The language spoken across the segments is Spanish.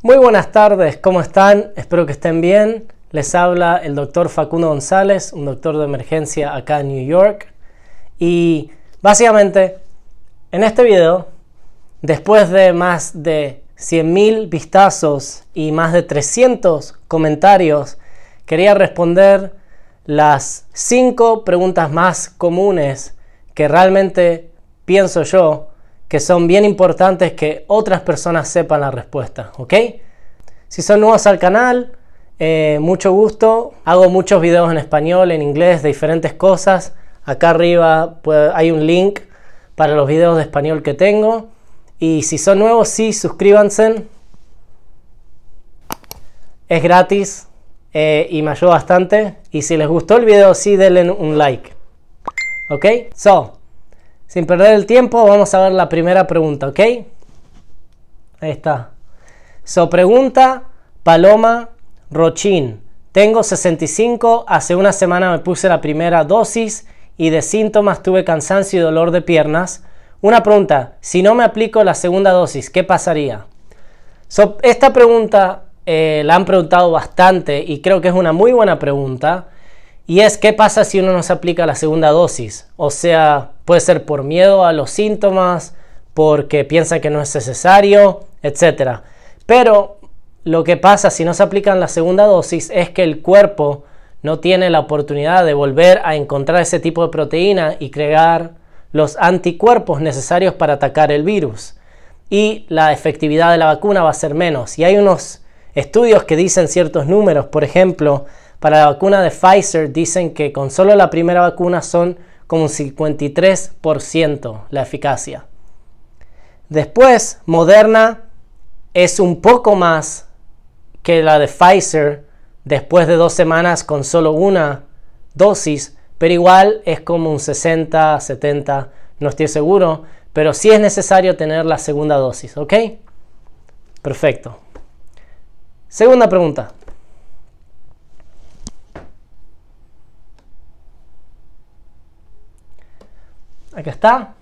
Muy buenas tardes, ¿cómo están? Espero que estén bien. Les habla el doctor Facundo González, un doctor de emergencia acá en New York. Y básicamente, en este video, después de más de 100.000 vistazos y más de 300 comentarios, quería responder las 5 preguntas más comunes que realmente pienso yo que son bien importantes que otras personas sepan la respuesta, ¿ok? Si son nuevos al canal, eh, mucho gusto. Hago muchos videos en español, en inglés, de diferentes cosas. Acá arriba hay un link para los videos de español que tengo. Y si son nuevos, sí, suscríbanse. Es gratis eh, y me ayuda bastante. Y si les gustó el video, sí, denle un like. ¿Ok? So, sin perder el tiempo, vamos a ver la primera pregunta, ¿ok? Ahí está. So pregunta Paloma Rochín. Tengo 65, hace una semana me puse la primera dosis y de síntomas tuve cansancio y dolor de piernas. Una pregunta, si no me aplico la segunda dosis, ¿qué pasaría? esta pregunta eh, la han preguntado bastante y creo que es una muy buena pregunta. Y es, ¿qué pasa si uno no se aplica la segunda dosis? O sea, puede ser por miedo a los síntomas, porque piensa que no es necesario, etc. Pero lo que pasa si no se aplica la segunda dosis es que el cuerpo no tiene la oportunidad de volver a encontrar ese tipo de proteína y crear los anticuerpos necesarios para atacar el virus. Y la efectividad de la vacuna va a ser menos. Y hay unos estudios que dicen ciertos números, por ejemplo, para la vacuna de Pfizer dicen que con solo la primera vacuna son como un 53% la eficacia. Después, Moderna es un poco más que la de Pfizer después de dos semanas con solo una dosis, pero igual es como un 60, 70, no estoy seguro, pero sí es necesario tener la segunda dosis, ¿ok? Perfecto. Segunda pregunta. aquí está.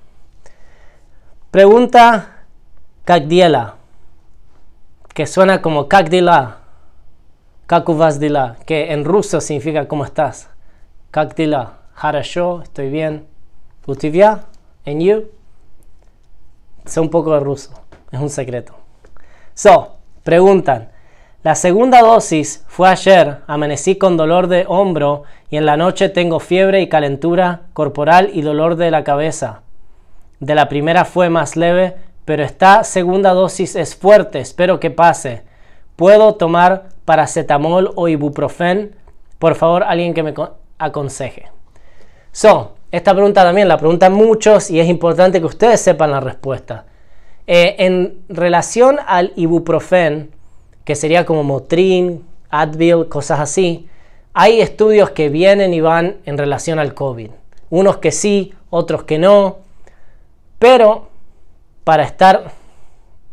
Pregunta Cagdiela, que suena como Cagdila, Kakuvazdila, que en ruso significa ¿cómo estás? Cagdila, Harasho, estoy bien. Utivia, and you? Sé un poco de ruso, es un secreto. So, preguntan. La segunda dosis fue ayer, amanecí con dolor de hombro y en la noche tengo fiebre y calentura corporal y dolor de la cabeza. De la primera fue más leve, pero esta segunda dosis es fuerte, espero que pase. ¿Puedo tomar paracetamol o ibuprofen? Por favor, alguien que me aconseje. So, esta pregunta también la preguntan muchos y es importante que ustedes sepan la respuesta. Eh, en relación al ibuprofen, que sería como Motrin, Advil, cosas así, hay estudios que vienen y van en relación al COVID. Unos que sí, otros que no. Pero para estar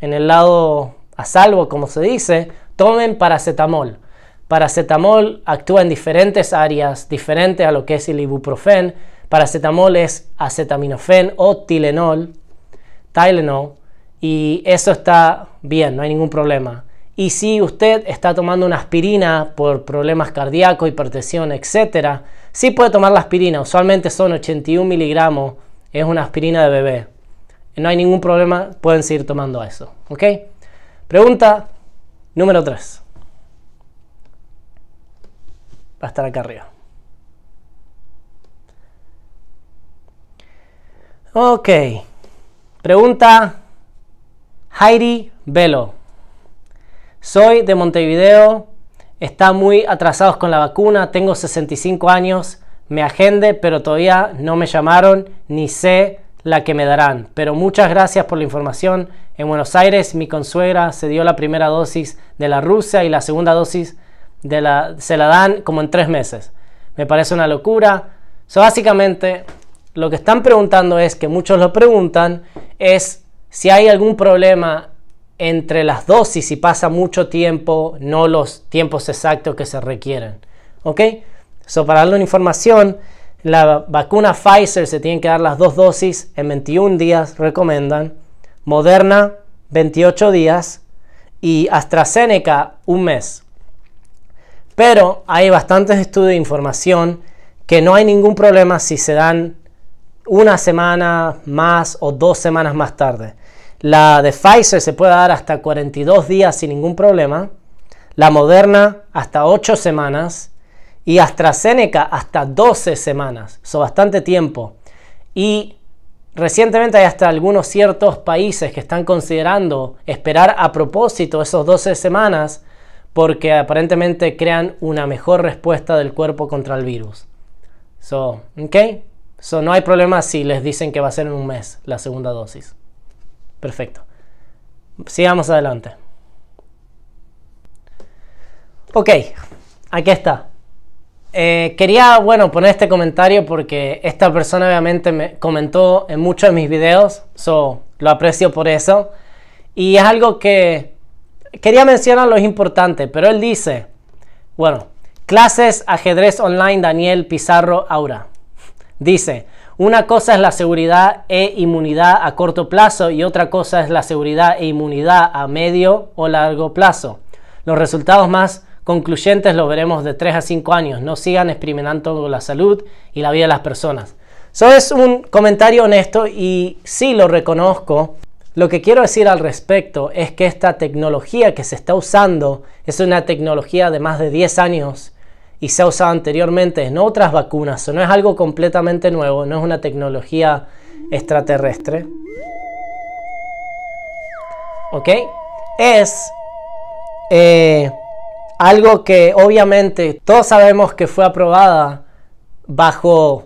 en el lado a salvo, como se dice, tomen paracetamol. Paracetamol actúa en diferentes áreas, diferente a lo que es el ibuprofen. Paracetamol es acetaminofén o Tylenol, Tylenol, y eso está bien, no hay ningún problema. Y si usted está tomando una aspirina por problemas cardíacos, hipertensión, etc., sí puede tomar la aspirina. Usualmente son 81 miligramos. Es una aspirina de bebé. No hay ningún problema. Pueden seguir tomando eso. ¿Ok? Pregunta número 3. Va a estar acá arriba. Ok. Pregunta Heidi Velo. Soy de Montevideo, está muy atrasados con la vacuna, tengo 65 años, me agende, pero todavía no me llamaron ni sé la que me darán. Pero muchas gracias por la información. En Buenos Aires mi consuegra se dio la primera dosis de la Rusia y la segunda dosis de la, se la dan como en tres meses. Me parece una locura. básicamente lo que están preguntando es, que muchos lo preguntan, es si hay algún problema entre las dosis y pasa mucho tiempo, no los tiempos exactos que se requieren. ¿Ok? So, para darle una información, la vacuna Pfizer se tienen que dar las dos dosis en 21 días, recomiendan. Moderna, 28 días. Y AstraZeneca, un mes. Pero hay bastantes estudios de información que no hay ningún problema si se dan una semana más o dos semanas más tarde. La de Pfizer se puede dar hasta 42 días sin ningún problema. La Moderna hasta 8 semanas. Y AstraZeneca hasta 12 semanas. Eso bastante tiempo. Y recientemente hay hasta algunos ciertos países que están considerando esperar a propósito esos 12 semanas porque aparentemente crean una mejor respuesta del cuerpo contra el virus. So, no hay problema si les dicen que va a ser en un mes la segunda dosis. Perfecto. Sigamos adelante. Ok, aquí está. Eh, quería, bueno, poner este comentario porque esta persona obviamente me comentó en muchos de mis videos, so, lo aprecio por eso. Y es algo que quería mencionar, lo es importante, pero él dice, bueno, clases ajedrez online Daniel Pizarro Aura. Dice, una cosa es la seguridad e inmunidad a corto plazo y otra cosa es la seguridad e inmunidad a medio o largo plazo. Los resultados más concluyentes los veremos de 3 a 5 años. No sigan experimentando la salud y la vida de las personas. Eso es un comentario honesto y sí lo reconozco. Lo que quiero decir al respecto es que esta tecnología que se está usando es una tecnología de más de 10 años y se ha usado anteriormente en otras vacunas, o no es algo completamente nuevo, no es una tecnología extraterrestre. ¿Ok? Es eh, algo que obviamente todos sabemos que fue aprobada bajo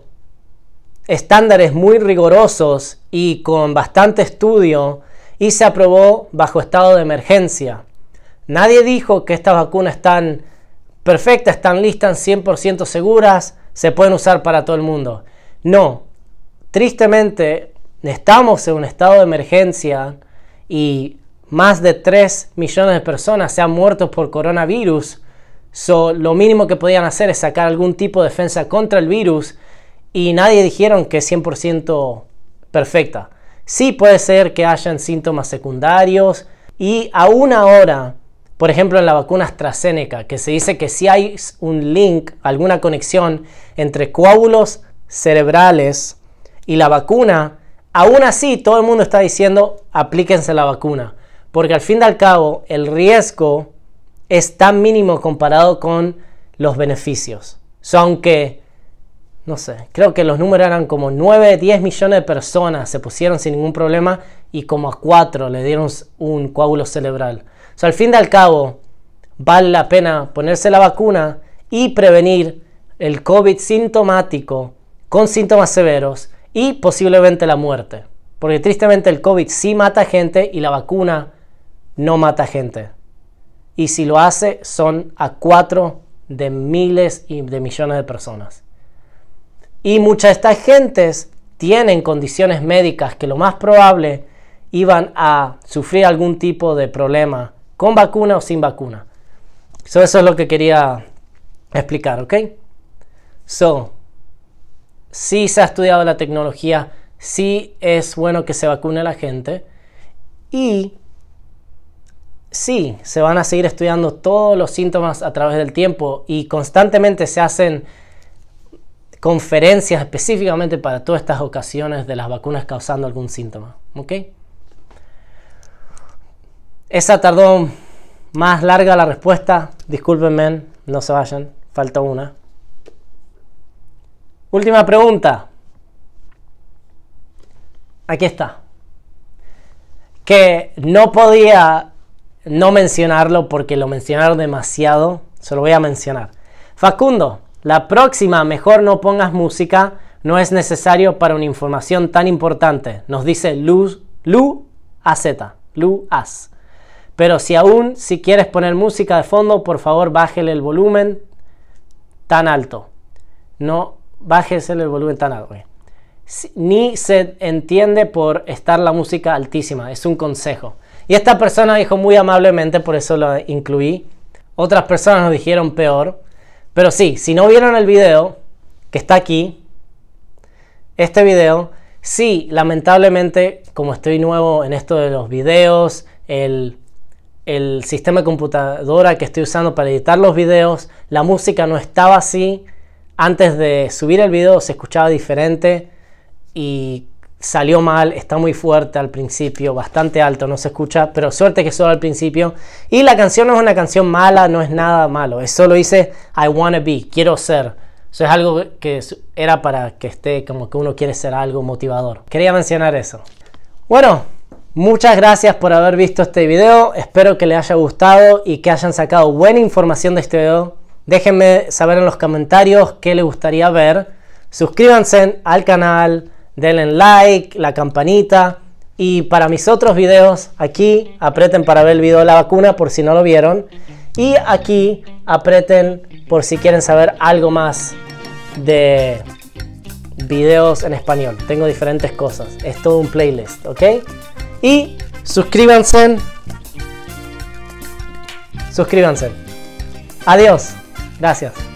estándares muy rigurosos y con bastante estudio y se aprobó bajo estado de emergencia. Nadie dijo que estas vacunas están perfecta, están listas, 100% seguras, se pueden usar para todo el mundo. No, tristemente estamos en un estado de emergencia y más de 3 millones de personas se han muerto por coronavirus. So, lo mínimo que podían hacer es sacar algún tipo de defensa contra el virus y nadie dijeron que es 100% perfecta. Sí puede ser que hayan síntomas secundarios y aún ahora por ejemplo, en la vacuna AstraZeneca, que se dice que si hay un link, alguna conexión entre coágulos cerebrales y la vacuna, aún así todo el mundo está diciendo aplíquense la vacuna, porque al fin y al cabo el riesgo es tan mínimo comparado con los beneficios. Son aunque, no sé, creo que los números eran como 9, 10 millones de personas se pusieron sin ningún problema y como a 4 le dieron un coágulo cerebral sea, al fin y al cabo, vale la pena ponerse la vacuna y prevenir el COVID sintomático con síntomas severos y posiblemente la muerte. Porque tristemente el COVID sí mata gente y la vacuna no mata gente. Y si lo hace, son a cuatro de miles y de millones de personas. Y muchas de estas gentes tienen condiciones médicas que lo más probable iban a sufrir algún tipo de problema con vacuna o sin vacuna. eso es lo que quería explicar, ¿ok? So, sí se ha estudiado la tecnología, sí es bueno que se vacune la gente y sí se van a seguir estudiando todos los síntomas a través del tiempo y constantemente se hacen conferencias específicamente para todas estas ocasiones de las vacunas causando algún síntoma. ¿ok? Esa tardó más larga la respuesta. Discúlpenme, no se vayan. Falta una. Última pregunta. Aquí está. Que no podía no mencionarlo porque lo mencionaron demasiado. Se lo voy a mencionar. Facundo, la próxima mejor no pongas música. No es necesario para una información tan importante. Nos dice Luz, Lu AZ. Lu Az. Pero si aún, si quieres poner música de fondo, por favor bájele el volumen tan alto. No bájese el volumen tan alto. Ni se entiende por estar la música altísima. Es un consejo. Y esta persona dijo muy amablemente, por eso lo incluí. Otras personas nos dijeron peor. Pero sí, si no vieron el video, que está aquí, este video, sí, lamentablemente, como estoy nuevo en esto de los videos, el el sistema de computadora que estoy usando para editar los videos, la música no estaba así. Antes de subir el video se escuchaba diferente y salió mal, está muy fuerte al principio, bastante alto, no se escucha, pero suerte que solo al principio. Y la canción no es una canción mala, no es nada malo, es solo dice I wanna be, quiero ser. Eso es algo que era para que esté como que uno quiere ser algo motivador. Quería mencionar eso. Bueno, Muchas gracias por haber visto este video, espero que les haya gustado y que hayan sacado buena información de este video. Déjenme saber en los comentarios qué les gustaría ver. Suscríbanse al canal, denle like, la campanita. Y para mis otros videos, aquí aprieten para ver el video de la vacuna por si no lo vieron. Y aquí aprieten por si quieren saber algo más de videos en español. Tengo diferentes cosas. Es todo un playlist, ¿ok? Y suscríbanse. Suscríbanse. Adiós. Gracias.